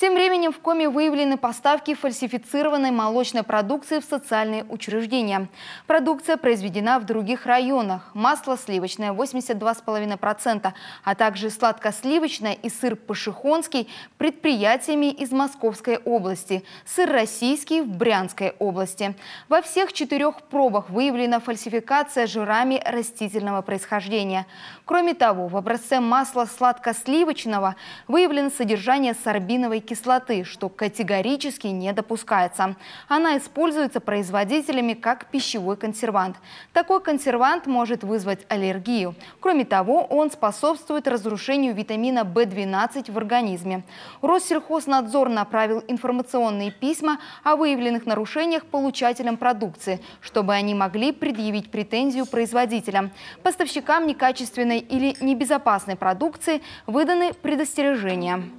Тем временем в Коме выявлены поставки фальсифицированной молочной продукции в социальные учреждения. Продукция произведена в других районах. Масло сливочное 82,5%, а также сладкосливочное и сыр пашихонский предприятиями из Московской области, сыр российский в Брянской области. Во всех четырех пробах выявлена фальсификация жирами растительного происхождения. Кроме того, в образце масла сладкосливочного выявлено содержание сорбиновой кислоты, что категорически не допускается. Она используется производителями как пищевой консервант. Такой консервант может вызвать аллергию. Кроме того, он способствует разрушению витамина В12 в организме. Россельхознадзор направил информационные письма о выявленных нарушениях получателям продукции, чтобы они могли предъявить претензию производителям. Поставщикам некачественной или небезопасной продукции выданы предостережения.